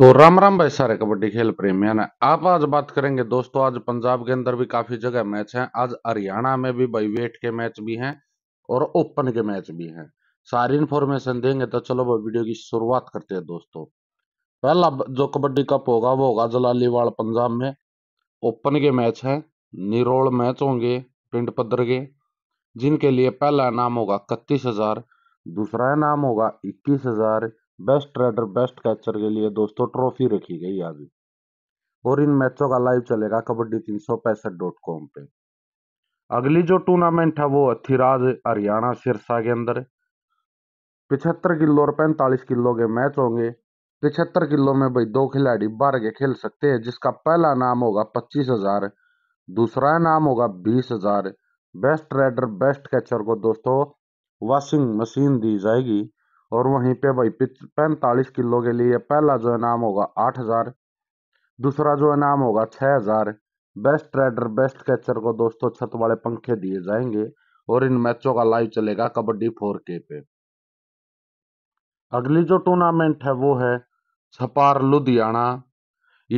तो राम राम भाई सारे कबड्डी खेल प्रेमिया ने आप आज बात करेंगे दोस्तों आज पंजाब के अंदर भी काफी जगह मैच हैं आज हरियाणा में भी भाई वेट के मैच भी हैं और ओपन के मैच भी हैं सारी इन्फॉर्मेशन देंगे तो चलो भाई वीडियो की शुरुआत करते हैं दोस्तों पहला जो कबड्डी कप होगा वो होगा जलालीवाड़ पंजाब में ओपन के मैच है निरोल मैच होंगे पिंड पदर के जिनके लिए पहला नाम होगा इकतीस हजार दूसरा नाम होगा इक्कीस हजार बेस्ट रेडर बेस्ट कैचर के लिए दोस्तों ट्रॉफी रखी गई आज और इन मैचों का लाइव चलेगा कबड्डी तीन सौ पैंसठ डॉट कॉम पे अगली जो टूर्नामेंट है वो अथिराज हरियाणा सिरसा के अंदर पिछहत्तर किलो और पैंतालीस किलो के मैच होंगे पिछहत्तर किलो में भाई दो खिलाड़ी बारह के खेल सकते हैं जिसका पहला नाम होगा पच्चीस हजार दूसरा नाम होगा बीस हजार बेस्ट रेडर बेस्ट कैचर को दोस्तों वॉशिंग मशीन दी जाएगी और वहीं पे भाई पैंतालीस किलो के लिए पहला जो इनाम होगा आठ हज़ार दूसरा जो इनाम होगा छह हज़ार बेस्ट ट्रेडर बेस्ट कैचर को दोस्तों छत वाले पंखे दिए जाएंगे और इन मैचों का लाइव चलेगा कबड्डी फोर के पे अगली जो टूर्नामेंट है वो है छपार लुधियाना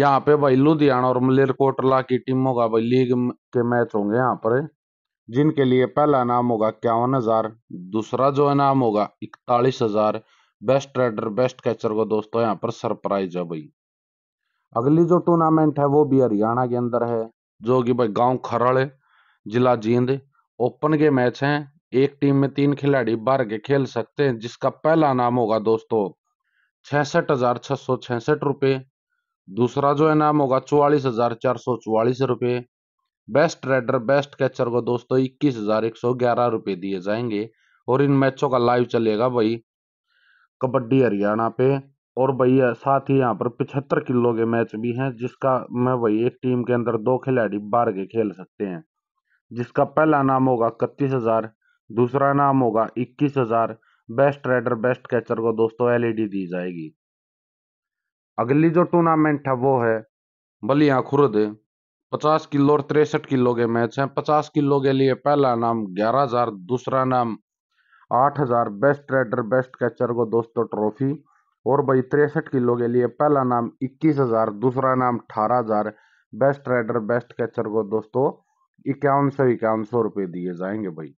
यहाँ पे भाई लुधियाना और मलेरकोटला की टीमों का भाई लीग के मैच होंगे यहाँ पर जिनके लिए पहला नाम होगा इक्यावन हज़ार दूसरा जो इनाम होगा इकतालीस हज़ार बेस्ट रेडर बेस्ट कैचर को दोस्तों यहाँ पर सरप्राइज है भाई अगली जो टूर्नामेंट है वो भी हरियाणा के अंदर है जो कि भाई गांव खरड़ जिला जींद ओपन के मैच हैं एक टीम में तीन खिलाड़ी बार के खेल सकते हैं जिसका पहला नाम होगा दोस्तों छसठ हजार छह सौ छसठ रुपये दूसरा जो इनाम होगा चौवालीस हजार चार सौ चौवालीस रुपये बेस्ट रेडर बेस्ट कैचर को दोस्तों इक्कीस हजार एक सौ ग्यारह रुपये दिए जाएंगे और इन मैचों का लाइव चलेगा भाई कबड्डी हरियाणा पे और भैया साथ ही यहाँ पर पिछहत्तर किलो के मैच भी हैं जिसका मैं भाई एक टीम के अंदर दो खिलाड़ी बार के खेल सकते हैं जिसका पहला नाम होगा इकतीस हजार दूसरा नाम होगा इक्कीस हजार बेस्ट रेडर बेस्ट कैचर को दोस्तों एलईडी e दी जाएगी अगली जो टूर्नामेंट है वो है बलिया खुरद पचास किलो और तिरसठ किलो के मैच हैं पचास किलो के लिए पहला नाम ग्यारह हजार दूसरा नाम आठ हजार बेस्ट रेडर बेस्ट कैचर को दोस्तों ट्रॉफी और भाई तिरसठ किलो के लिए पहला नाम इक्कीस हजार दूसरा नाम अठारह हजार बेस्ट रेडर बेस्ट कैचर को दोस्तों इक्यावन सौ इक्यावन सौ रुपये दिए जाएंगे भाई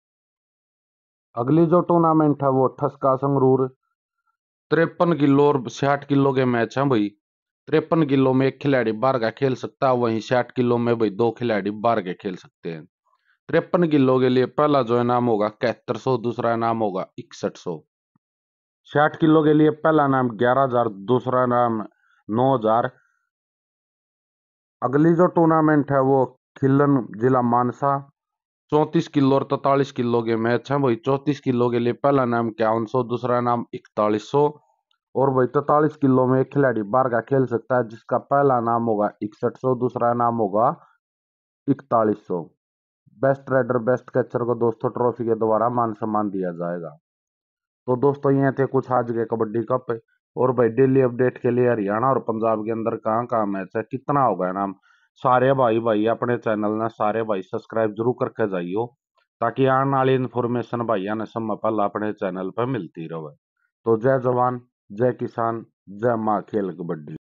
अगली जो टूर्नामेंट है वो ठसका संगरूर तिरपन किलो और छियाठ किलो के मैच हैं भाई तिरपन किलो में एक खिलाड़ी बार का खेल सकता है वहीं साठ किलो में भाई दो खिलाड़ी बार के खेल सकते हैं तिरपन किलो के लिए पहला जो इनाम होगा इकहत्तर सौ दूसरा इनाम होगा इकसठ सौ साठ किलो के लिए पहला नाम ग्यारह हजार दूसरा नाम नौ हजार अगली जो टूर्नामेंट है वो खिलन जिला मानसा चौंतीस किलो और तैतालीस किलो के मैच है वही चौंतीस किलो के लिए पहला नाम इक्यावन सौ दूसरा नाम इकतालीस सौ और वही तैतालीस किलो में एक खिलाड़ी बार का खेल सकता है जिसका पहला नाम होगा इकसठ सौ दूसरा नाम होगा इकतालीस सौ बेस्ट राइडर बेस्ट कैचर को दोस्तों ट्रॉफी के द्वारा मान सम्मान दिया जाएगा तो दोस्तों ये थे कुछ आज के कबड्डी कप और भाई डेली अपडेट के लिए हरियाणा और पंजाब के अंदर कहाँ कहाँ मैच है कितना होगा नाम सारे भाई भाई अपने चैनल ने सारे भाई सब्सक्राइब जरूर करके जाइयो ताकि आने वाली इन्फॉर्मेशन भाई ने समय पहला अपने चैनल पर मिलती रहे तो जय जवान जय किसान जय माँ खेल कबड्डी